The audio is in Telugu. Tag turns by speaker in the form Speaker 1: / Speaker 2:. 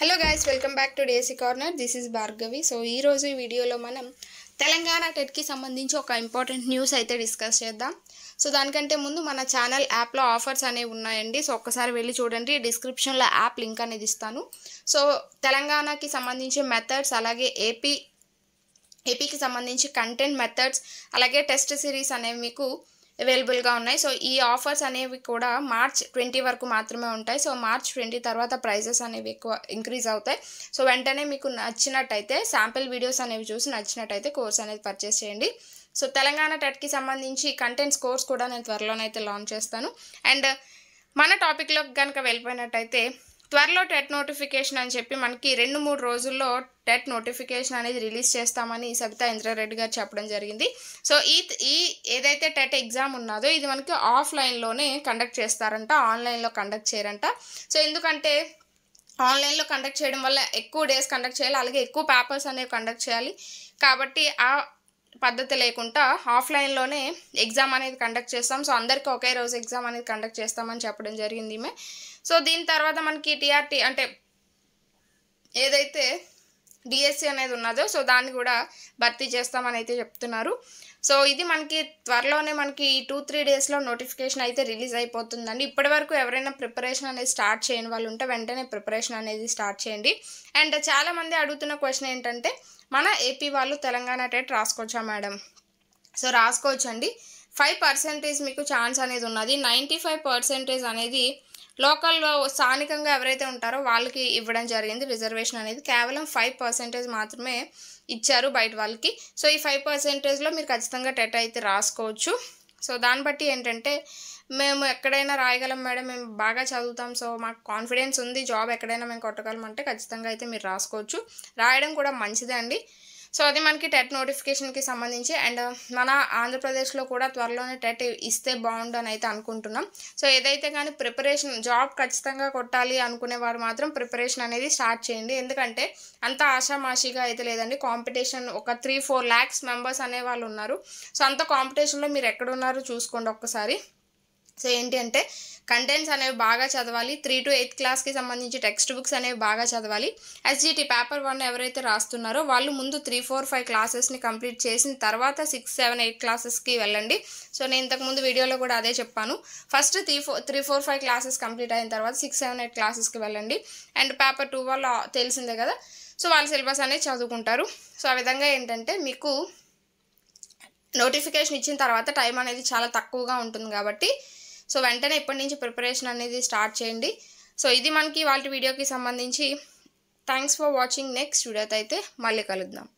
Speaker 1: hello guys welcome back to DC corner this is Bhargavi so ఈరోజు ఈ వీడియోలో మనం తెలంగాణ టెట్కి సంబంధించి ఒక ఇంపార్టెంట్ న్యూస్ అయితే డిస్కస్ చేద్దాం సో దానికంటే ముందు మన ఛానల్ యాప్లో ఆఫర్స్ అనేవి ఉన్నాయండి సో ఒక్కసారి వెళ్ళి చూడండి డిస్క్రిప్షన్లో యాప్ లింక్ అనేది ఇస్తాను సో తెలంగాణకి సంబంధించి మెథడ్స్ అలాగే ఏపీ ఏపీకి సంబంధించి కంటెంట్ మెథడ్స్ అలాగే టెస్ట్ సిరీస్ అనేవి మీకు అవైలబుల్గా ఉన్నాయి సో ఈ ఆఫర్స్ అనేవి కూడా మార్చ్ ట్వంటీ వరకు మాత్రమే ఉంటాయి సో మార్చ్ ట్వంటీ తర్వాత ప్రైజెస్ అనేవి ఎక్కువ ఇంక్రీజ్ అవుతాయి సో వెంటనే మీకు నచ్చినట్టయితే శాంపిల్ వీడియోస్ అనేవి చూసి నచ్చినట్టయితే కోర్స్ అనేది పర్చేస్ చేయండి సో తెలంగాణ టెట్కి సంబంధించి కంటెంట్స్ కోర్స్ కూడా నేను త్వరలోనైతే లాంచ్ చేస్తాను అండ్ మన టాపిక్లోకి కనుక వెళ్ళిపోయినట్టయితే త్వరలో టెట్ నోటిఫికేషన్ అని చెప్పి మనకి రెండు మూడు రోజుల్లో టెట్ నోటిఫికేషన్ అనేది రిలీజ్ చేస్తామని సబితా ఇంద్రారెడ్డి గారు చెప్పడం జరిగింది సో ఈ ఈ ఏదైతే టెట్ ఎగ్జామ్ ఉన్నదో ఇది మనకి ఆఫ్లైన్లోనే కండక్ట్ చేస్తారంట ఆన్లైన్లో కండక్ట్ చేయరంట సో ఎందుకంటే ఆన్లైన్లో కండక్ట్ చేయడం వల్ల ఎక్కువ డేస్ కండక్ట్ చేయాలి అలాగే ఎక్కువ పేపర్స్ అనేవి కండక్ట్ చేయాలి కాబట్టి ఆ పద్ధతి లేకుండా ఆఫ్లైన్లోనే ఎగ్జామ్ అనేది కండక్ట్ చేస్తాం సో అందరికీ ఒకే రోజు ఎగ్జామ్ అనేది కండక్ట్ చేస్తామని చెప్పడం జరిగింది మే సో దీని తర్వాత మనకి టీఆర్టీ అంటే ఏదైతే డిఎస్సి e అనేది ఉన్నదో సో దాన్ని కూడా భర్తీ చేస్తామని అయితే చెప్తున్నారు సో ఇది మనకి త్వరలోనే మనకి ఈ టూ త్రీ డేస్లో నోటిఫికేషన్ అయితే రిలీజ్ అయిపోతుందండి ఇప్పటి వరకు ఎవరైనా ప్రిపరేషన్ అనేది స్టార్ట్ చేయని వాళ్ళు ఉంటే వెంటనే ప్రిపరేషన్ అనేది స్టార్ట్ చేయండి అండ్ చాలామంది అడుగుతున్న క్వశ్చన్ ఏంటంటే మన ఏపీ వాళ్ళు తెలంగాణ టెట్ రాసుకోవచ్చా మేడం సో రాసుకోవచ్చండి ఫైవ్ పర్సెంటేజ్ మీకు ఛాన్స్ అనేది ఉన్నది నైంటీ ఫైవ్ పర్సెంటేజ్ అనేది లోకల్లో స్థానికంగా ఎవరైతే ఉంటారో వాళ్ళకి ఇవ్వడం జరిగింది రిజర్వేషన్ అనేది కేవలం ఫైవ్ పర్సెంటేజ్ మాత్రమే ఇచ్చారు బయట వాళ్ళకి సో ఈ ఫైవ్ పర్సెంటేజ్లో మీరు ఖచ్చితంగా టెట్ అయితే రాసుకోవచ్చు సో దాన్ని బట్టి ఏంటంటే మేము ఎక్కడైనా రాయగలం మేడం మేము బాగా చదువుతాం సో మాకు కాన్ఫిడెన్స్ ఉంది జాబ్ ఎక్కడైనా మేము కొట్టగలం అంటే ఖచ్చితంగా అయితే మీరు రాసుకోవచ్చు రాయడం కూడా మంచిదే అండి సో అది మనకి టెట్ నోటిఫికేషన్కి సంబంధించి అండ్ మన ఆంధ్రప్రదేశ్లో కూడా త్వరలోనే టెట్ ఇస్తే బాగుండు అని అయితే అనుకుంటున్నాం సో ఏదైతే కానీ ప్రిపరేషన్ జాబ్ ఖచ్చితంగా కొట్టాలి అనుకునే వారు మాత్రం ప్రిపరేషన్ అనేది స్టార్ట్ చేయండి ఎందుకంటే అంత ఆషామాషిగా అయితే లేదండి కాంపిటీషన్ ఒక త్రీ ఫోర్ ల్యాక్స్ మెంబర్స్ అనే వాళ్ళు ఉన్నారు సో అంత కాంపిటీషన్లో మీరు ఎక్కడున్నారో చూసుకోండి ఒక్కసారి సో ఏంటి అంటే కంటెంట్స్ అనేవి బాగా చదవాలి త్రీ టు ఎయిత్ క్లాస్కి సంబంధించి టెక్స్ట్ బుక్స్ అనేవి బాగా చదవాలి ఎస్జిటి పేపర్ వన్ ఎవరైతే రాస్తున్నారో వాళ్ళు ముందు త్రీ ఫోర్ ఫైవ్ క్లాసెస్ని కంప్లీట్ చేసిన తర్వాత సిక్స్ సెవెన్ ఎయిట్ క్లాసెస్కి వెళ్ళండి సో నేను ఇంతకుముందు వీడియోలో కూడా అదే చెప్పాను first three four three four five classes complete అయిన తర్వాత సిక్స్ సెవెన్ ఎయిట్ క్లాసెస్కి వెళ్ళండి అండ్ పేపర్ టూ వాళ్ళు తెలిసిందే కదా సో వాళ్ళ సిలబస్ అనేది చదువుకుంటారు సో ఆ విధంగా ఏంటంటే మీకు నోటిఫికేషన్ ఇచ్చిన తర్వాత టైం అనేది చాలా తక్కువగా ఉంటుంది కాబట్టి సో వెంటనే ఇప్పటి నుంచి ప్రిపరేషన్ అనేది స్టార్ట్ చేయండి సో ఇది మనకి వాళ్ళ వీడియోకి సంబంధించి థ్యాంక్స్ ఫర్ వాచింగ్ నెక్స్ట్ వీడియోతో అయితే మళ్ళీ కలుద్దాం